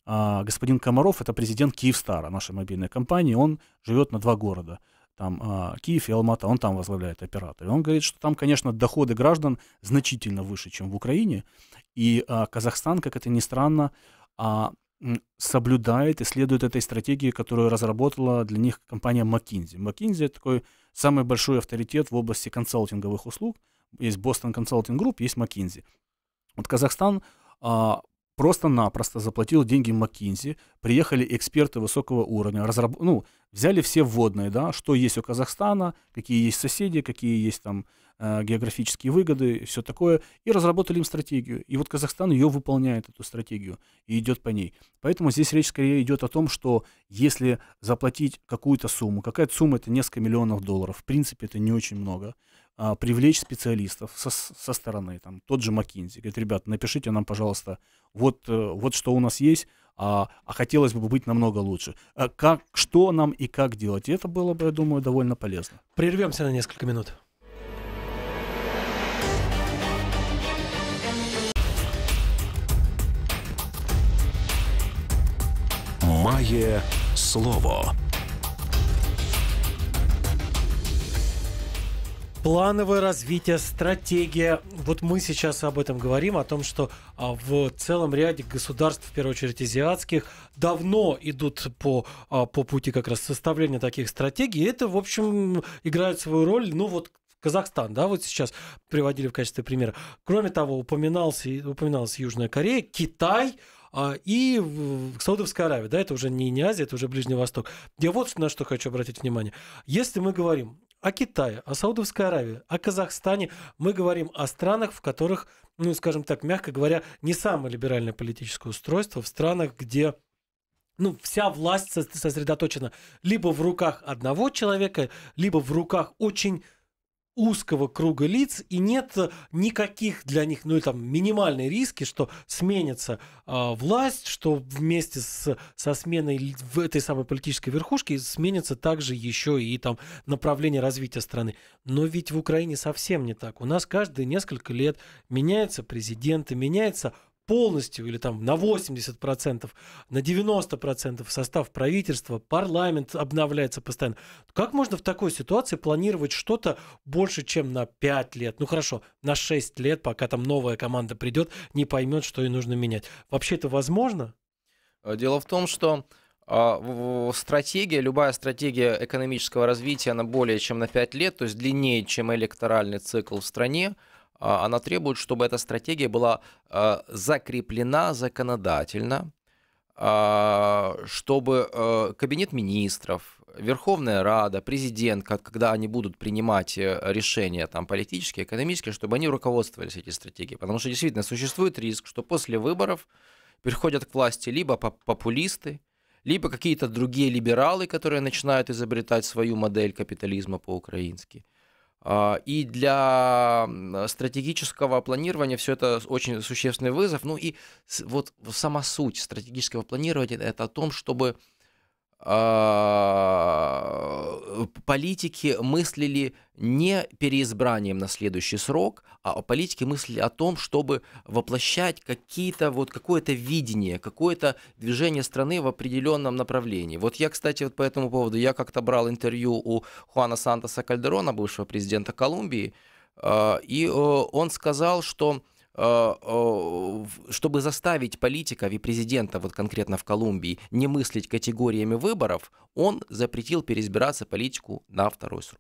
Speaker 3: э, господин Комаров, это президент Киевстара, нашей мобильной компании, он живет на два города там а, Киев и Алмата, он там возглавляет оператор. И он говорит, что там, конечно, доходы граждан значительно выше, чем в Украине, и а, Казахстан, как это ни странно, а соблюдает и следует этой стратегии, которую разработала для них компания McKinsey. McKinsey – это такой самый большой авторитет в области консалтинговых услуг. Есть Boston Consulting Group, есть McKinsey. Вот Казахстан а, просто-напросто заплатил деньги Маккинзи, приехали эксперты высокого уровня, разраб... ну, взяли все вводные, да, что есть у Казахстана, какие есть соседи, какие есть там э, географические выгоды, все такое, и разработали им стратегию. И вот Казахстан ее выполняет, эту стратегию, и идет по ней. Поэтому здесь речь скорее идет о том, что если заплатить какую-то сумму, какая-то сумма это несколько миллионов долларов, в принципе это не очень много, а, привлечь специалистов со, со стороны, там, тот же Маккинзи. Говорит, ребят, напишите нам, пожалуйста, вот, э, вот что у нас есть, а, а хотелось бы быть намного лучше. А как, что нам и как делать? И это было бы, я думаю, довольно полезно.
Speaker 2: Прервемся на несколько минут. Мае слово. Плановое развитие, стратегия. Вот мы сейчас об этом говорим, о том, что а, в целом ряде государств, в первую очередь азиатских, давно идут по, а, по пути как раз составления таких стратегий. это, в общем, играет свою роль. Ну вот Казахстан, да, вот сейчас приводили в качестве примера. Кроме того, упоминался, упоминалась Южная Корея, Китай, а, и Саудовская Аравия, да, это уже не, не Азия, это уже Ближний Восток. Я вот на что хочу обратить внимание. Если мы говорим о Китае, о Саудовской Аравии, о Казахстане. Мы говорим о странах, в которых, ну, скажем так, мягко говоря, не самое либеральное политическое устройство, в странах, где ну, вся власть сосредоточена либо в руках одного человека, либо в руках очень узкого круга лиц, и нет никаких для них, ну, там, минимальные риски, что сменится э, власть, что вместе с, со сменой в этой самой политической верхушке сменится также еще и там направление развития страны. Но ведь в Украине совсем не так. У нас каждые несколько лет меняются президенты, меняется полностью или там на 80%, на 90% состав правительства, парламент обновляется постоянно. Как можно в такой ситуации планировать что-то больше, чем на 5 лет? Ну хорошо, на 6 лет, пока там новая команда придет, не поймет, что ей нужно менять. Вообще это возможно?
Speaker 1: Э, дело в том, что а, стратегия, любая стратегия экономического развития, она более чем на 5 лет, то есть длиннее, чем электоральный цикл в стране. А, она требует, чтобы эта стратегия была а, закреплена законодательно, а, чтобы кабинет министров, Верховная Рада, президент, когда они будут принимать э, решения там, политические, экономические, чтобы они руководствовались этой стратегией. Потому что действительно существует риск, что после выборов приходят к власти либо популисты, либо какие-то другие либералы, которые начинают изобретать свою модель капитализма по-украински – а, и для стратегического планирования все это очень существенный вызов. Ну и вот сама суть стратегического планирования это о том, чтобы а, политики мыслили не переизбранием на следующий срок, а политики мыслили о том, чтобы воплощать какие-то вот какое-то видение, какое-то движение страны в определенном направлении. Вот я, кстати, вот по этому поводу я как-то брал интервью у Хуана Сантоса Кальдерона, бывшего президента Колумбии, а, и э, он сказал, что Э, э, чтобы заставить политиков и президента, вот конкретно в Колумбии, не мыслить категориями выборов, он запретил переизбираться политику на второй срок.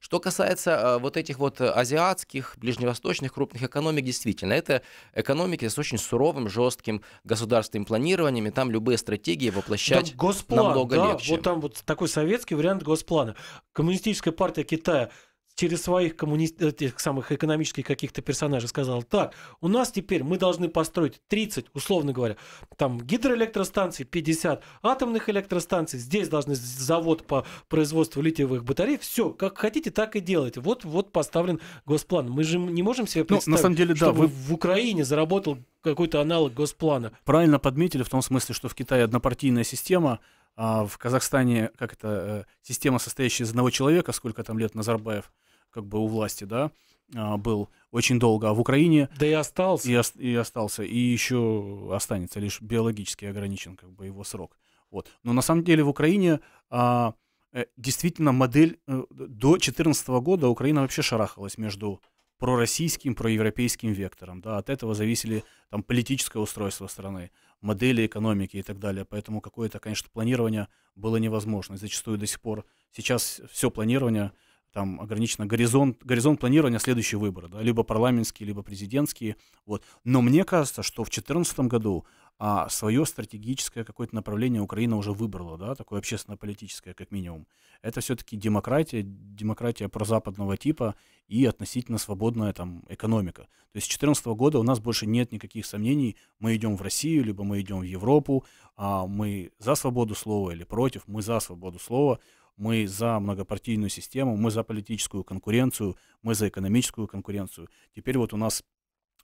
Speaker 1: Что касается э, вот этих вот азиатских, ближневосточных крупных экономик, действительно, это экономики с очень суровым, жестким государственным планированием, и там любые стратегии воплощать госплан, намного да, легче. Вот
Speaker 2: там вот такой советский вариант госплана. Коммунистическая партия Китая – через своих коммуни... этих самых экономических каких-то персонажей сказал, так, у нас теперь мы должны построить 30, условно говоря, там гидроэлектростанций, 50 атомных электростанций, здесь должны завод по производству литиевых батарей, все, как хотите, так и делайте. Вот, вот поставлен госплан. Мы же не можем себе представить, ну, на самом деле, да, вы... в Украине заработал какой-то
Speaker 3: аналог госплана. Правильно подметили в том смысле, что в Китае однопартийная система, а в Казахстане как это э, система, состоящая из одного человека, сколько там лет Назарбаев, как бы у власти, да, а, был очень долго, а в Украине... Да и остался. И, и остался, и еще останется, лишь биологически ограничен как бы его срок. Вот. Но на самом деле в Украине а, э, действительно модель... Э, до 2014 года Украина вообще шарахалась между пророссийским, проевропейским вектором. Да, от этого зависели там, политическое устройство страны, модели экономики и так далее. Поэтому какое-то, конечно, планирование было невозможно. И Зачастую до сих пор сейчас все планирование там ограничено горизонт, горизонт планирования следующие выборы, да, либо парламентские, либо президентские. Вот. Но мне кажется, что в 2014 году а, свое стратегическое какое-то направление Украина уже выбрала, да, такое общественно-политическое, как минимум. Это все-таки демократия, демократия прозападного типа и относительно свободная там экономика. То есть с 2014 года у нас больше нет никаких сомнений, мы идем в Россию, либо мы идем в Европу, а мы за свободу слова или против, мы за свободу слова мы за многопартийную систему, мы за политическую конкуренцию, мы за экономическую конкуренцию. Теперь вот у нас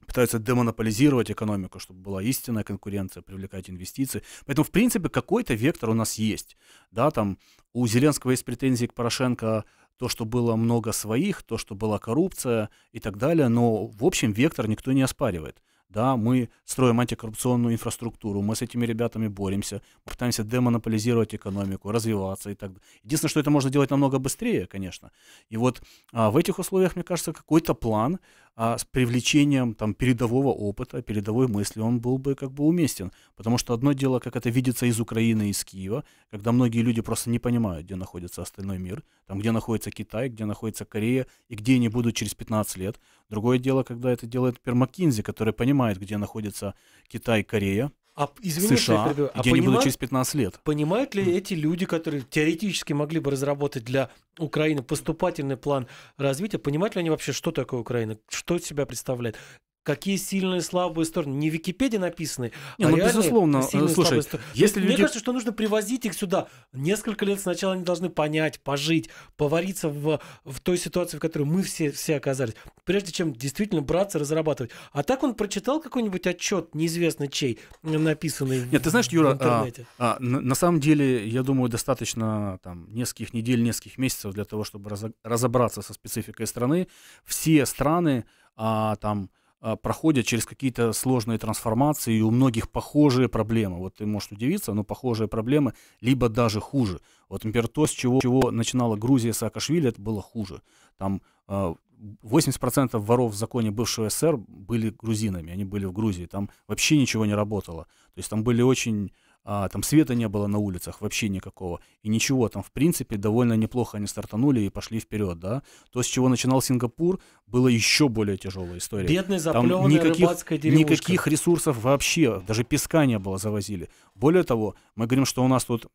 Speaker 3: пытаются демонополизировать экономику, чтобы была истинная конкуренция, привлекать инвестиции. Поэтому, в принципе, какой-то вектор у нас есть. Да, там у Зеленского есть претензии к Порошенко то, что было много своих, то, что была коррупция и так далее, но в общем вектор никто не оспаривает да, мы строим антикоррупционную инфраструктуру, мы с этими ребятами боремся, мы пытаемся демонополизировать экономику, развиваться и так далее. Единственное, что это можно делать намного быстрее, конечно. И вот а, в этих условиях, мне кажется, какой-то план а с привлечением там, передового опыта, передовой мысли он был бы как бы уместен. Потому что одно дело, как это видится из Украины, из Киева, когда многие люди просто не понимают, где находится остальной мир, там, где находится Китай, где находится Корея и где они будут через 15 лет. Другое дело, когда это делает Пермакинзи, который понимает, где находится Китай, Корея, а, извините, США, я перебью, а где понимают, будут через 15 лет.
Speaker 2: Понимают ли эти люди, которые теоретически могли бы разработать для Украины поступательный план развития, понимают ли они вообще, что такое Украина, что из себя представляет, какие сильные и слабые стороны. Не в Википедии написаны, не, а ну, безусловно, сильные э, слушай, слабые ну, если Мне кажется, что нужно привозить их сюда. Несколько лет сначала они должны понять, пожить, повариться в, в той ситуации, в которой мы все, все оказались, прежде чем действительно браться, разрабатывать. А так он прочитал какой-нибудь отчет, неизвестно чей, написанный Нет, в, ты знаешь, Юра, в а, интернете.
Speaker 3: А, а, на самом деле, я думаю, достаточно там, нескольких недель, нескольких месяцев для того, чтобы разобраться со спецификой страны. Все страны а, там а, проходят через какие-то сложные трансформации, и у многих похожие проблемы. Вот ты можешь удивиться, но похожие проблемы, либо даже хуже. Вот, например, то, с чего, чего начинала Грузия Саакашвили, это было хуже. Там 80% а, воров в законе бывшего СССР были грузинами, они были в Грузии, там вообще ничего не работало. То есть там были очень а, там света не было на улицах, вообще никакого, и ничего, там, в принципе, довольно неплохо они стартанули и пошли вперед, да. То, с чего начинал Сингапур, было еще более тяжелая история. Бедный, там никаких, никаких ресурсов вообще, даже песка не было, завозили. Более того, мы говорим, что у нас тут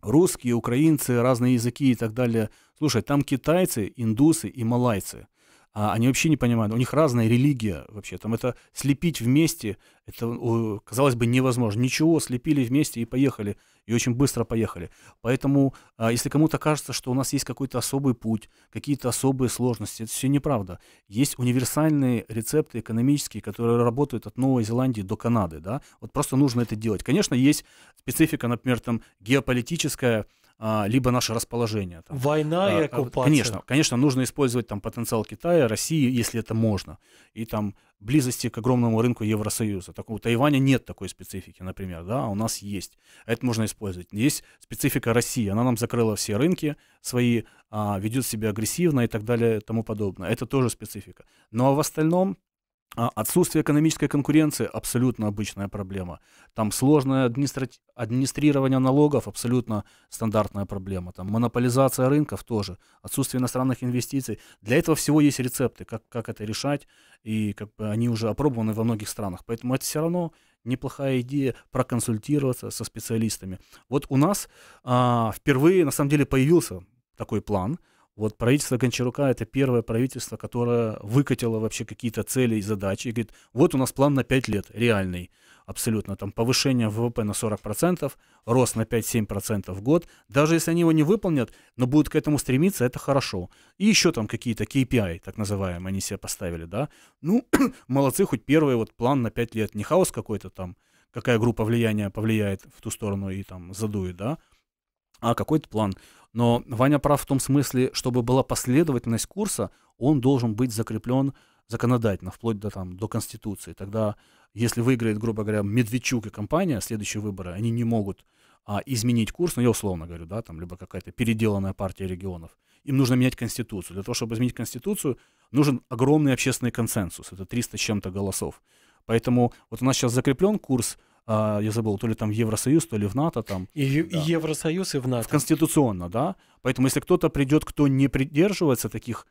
Speaker 3: русские, украинцы, разные языки и так далее. Слушай, там китайцы, индусы и малайцы – а они вообще не понимают. У них разная религия вообще. Там это слепить вместе, это, казалось бы, невозможно. Ничего, слепили вместе и поехали. И очень быстро поехали. Поэтому, а, если кому-то кажется, что у нас есть какой-то особый путь, какие-то особые сложности, это все неправда. Есть универсальные рецепты экономические, которые работают от Новой Зеландии до Канады. Да? Вот просто нужно это делать. Конечно, есть специфика, например, там геополитическая, а, либо наше расположение. Там. Война и а, оккупация. Конечно, конечно, нужно использовать там потенциал Китая, России, если это можно, и там близости к огромному рынку Евросоюза. Так у Тайваня нет такой специфики, например, да, а у нас есть. Это можно использовать. Есть специфика России, она нам закрыла все рынки свои, а, ведет себя агрессивно и так далее и тому подобное. Это тоже специфика. Но ну, в остальном а отсутствие экономической конкуренции – абсолютно обычная проблема. Там сложное администра... администрирование налогов – абсолютно стандартная проблема. Там монополизация рынков тоже, отсутствие иностранных инвестиций. Для этого всего есть рецепты, как, как это решать, и как бы они уже опробованы во многих странах. Поэтому это все равно неплохая идея проконсультироваться со специалистами. Вот у нас а, впервые, на самом деле, появился такой план – вот правительство Гончарука – это первое правительство, которое выкатило вообще какие-то цели и задачи. И говорит, вот у нас план на 5 лет, реальный абсолютно. Там повышение ВВП на 40%, рост на 5-7% в год. Даже если они его не выполнят, но будут к этому стремиться, это хорошо. И еще там какие-то KPI, так называемые, они себе поставили, да. Ну, молодцы, хоть первый вот план на 5 лет. Не хаос какой-то там, какая группа влияния повлияет в ту сторону и там задует, да, а какой-то план. Но Ваня прав в том смысле, чтобы была последовательность курса, он должен быть закреплен законодательно, вплоть до, там, до Конституции. Тогда, если выиграет, грубо говоря, Медведчук и компания следующие выборы, они не могут а, изменить курс, ну я условно говорю, да, там, либо какая-то переделанная партия регионов. Им нужно менять Конституцию. Для того, чтобы изменить Конституцию, нужен огромный общественный консенсус. Это 300 с чем-то голосов. Поэтому вот у нас сейчас закреплен курс – а, я забыл, то ли там в Евросоюз, то ли в НАТО там.
Speaker 2: И, да. и Евросоюз, и в НАТО.
Speaker 3: В конституционно, да. Поэтому если кто-то придет, кто не придерживается таких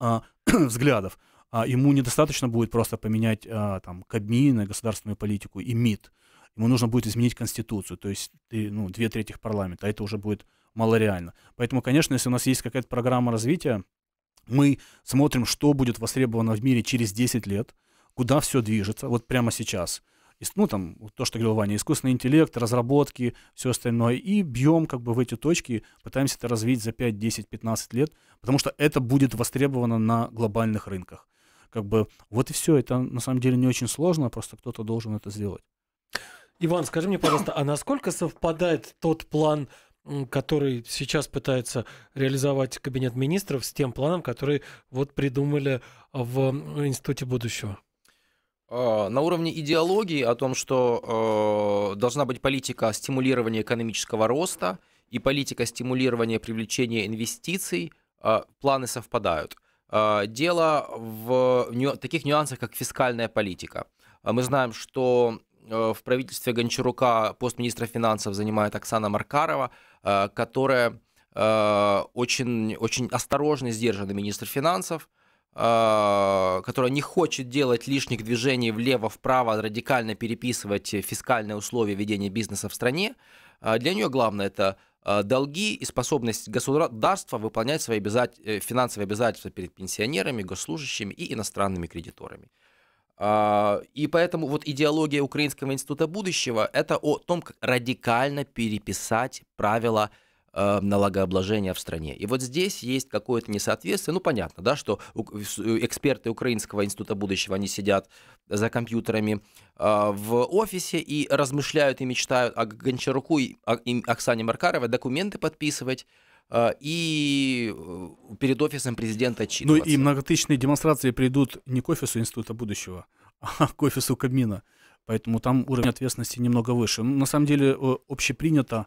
Speaker 3: а, взглядов, а, ему недостаточно будет просто поменять а, там Кабмин, государственную политику и МИД. Ему нужно будет изменить конституцию, то есть ты, ну, две трети парламента, а это уже будет малореально. Поэтому, конечно, если у нас есть какая-то программа развития, мы смотрим, что будет востребовано в мире через 10 лет, куда все движется, вот прямо сейчас – ну, там, то, что говорил Ваня, искусственный интеллект, разработки, все остальное, и бьем как бы в эти точки, пытаемся это развить за 5, 10, 15 лет, потому что это будет востребовано на глобальных рынках. Как бы вот и все, это на самом деле не очень сложно, просто кто-то должен это сделать.
Speaker 2: Иван, скажи мне, пожалуйста, а насколько совпадает тот план который сейчас пытается реализовать кабинет министров с тем планом, который вот придумали в Институте будущего?
Speaker 1: Э, на уровне идеологии о том, что э, должна быть политика стимулирования экономического роста и политика стимулирования привлечения инвестиций, э, планы совпадают. Э, дело в ню- таких нюансах, как фискальная политика. Э, мы знаем, что э, в правительстве Гончарука пост министра финансов занимает Оксана Маркарова, э, которая э, очень, очень осторожно сдержанный министр финансов, а, которая не хочет делать лишних движений влево-вправо, радикально переписывать фискальные условия ведения бизнеса в стране, а, для нее главное это а, долги и способность государства выполнять свои обязать... Э, финансовые обязательства перед пенсионерами, госслужащими и иностранными кредиторами. И поэтому вот идеология Украинского института будущего – это о том, как радикально переписать правила – Э, налогообложения в стране. И вот здесь есть какое-то несоответствие. Ну, понятно, да, что э, эксперты Украинского института будущего, они сидят за компьютерами э, в офисе и размышляют и мечтают о Гончаруку и Оксане Маркаровой документы подписывать, и перед офисом президента отчитываться. Ну и
Speaker 3: многотысячные демонстрации придут не к офису Института будущего, а к офису Кабмина. Поэтому там уровень ответственности немного выше. Ну, на самом деле общепринято,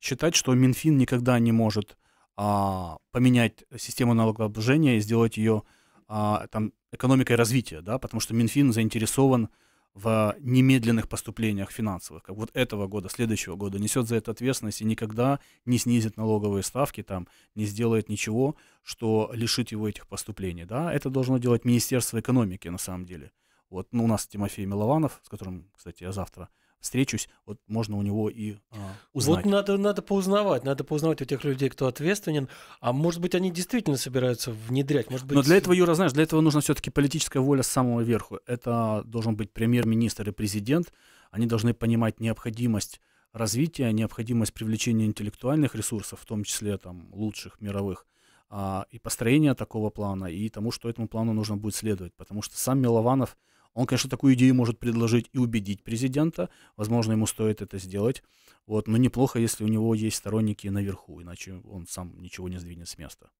Speaker 3: считать, что Минфин никогда не может а, поменять систему налогообложения и сделать ее а, там, экономикой развития, да, потому что Минфин заинтересован в немедленных поступлениях финансовых, как вот этого года, следующего года, несет за это ответственность и никогда не снизит налоговые ставки, там, не сделает ничего, что лишит его этих поступлений. Да? Это должно делать Министерство экономики на самом деле. Вот, ну, у нас Тимофей Милованов, с которым, кстати, я завтра встречусь, вот можно у него и а, узнать.
Speaker 2: Вот надо, надо поузнавать, надо поузнавать у тех людей, кто ответственен, а может быть, они действительно собираются внедрять. Может быть... Но для этого,
Speaker 3: Юра, знаешь, для этого нужна все-таки политическая воля с самого верху. Это должен быть премьер-министр и президент, они должны понимать необходимость развития, необходимость привлечения интеллектуальных ресурсов, в том числе там, лучших мировых, а, и построения такого плана, и тому, что этому плану нужно будет следовать. Потому что сам Милованов – он, конечно, такую идею может предложить и убедить президента. Возможно, ему стоит это сделать. Вот. Но неплохо, если у него есть сторонники наверху, иначе он сам ничего не сдвинет с места.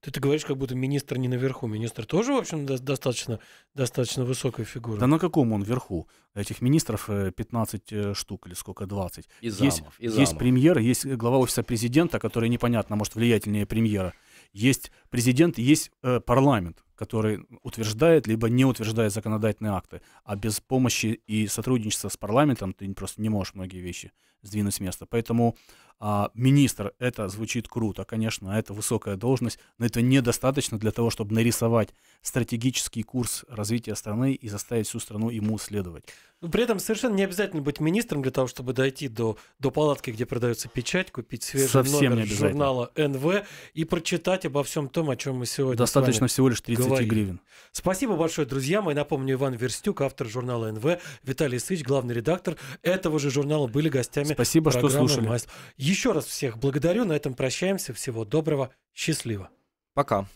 Speaker 2: Ты это говоришь, как будто министр не наверху. Министр тоже, в общем, достаточно, достаточно высокая фигура. Да на
Speaker 3: каком он верху? Этих министров 15 э, э, штук или сколько, 20. И замов, есть, и замов. есть премьер, есть глава офиса президента, который непонятно, может, влиятельнее премьера есть президент, есть э, парламент, который утверждает либо не утверждает законодательные акты. А без помощи и сотрудничества с парламентом ты просто не можешь многие вещи сдвинуть с места. Поэтому а, министр, это звучит круто, конечно, это высокая должность, но это недостаточно для того, чтобы нарисовать стратегический курс развития страны и заставить всю страну ему следовать.
Speaker 2: Ну, при этом совершенно не обязательно быть министром для того, чтобы дойти до, до палатки, где продается печать, купить свежий Совсем номер журнала НВ и прочитать рассказать обо всем том, о чем мы сегодня Достаточно всего лишь 30 говорим. гривен. Спасибо большое, друзья мои. Напомню, Иван Верстюк, автор журнала НВ, Виталий Сыч, главный редактор этого же журнала, были гостями Спасибо, что слушали. Майст. Еще раз всех благодарю. На этом прощаемся. Всего доброго. Счастливо. Пока.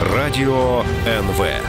Speaker 2: Радио НВ.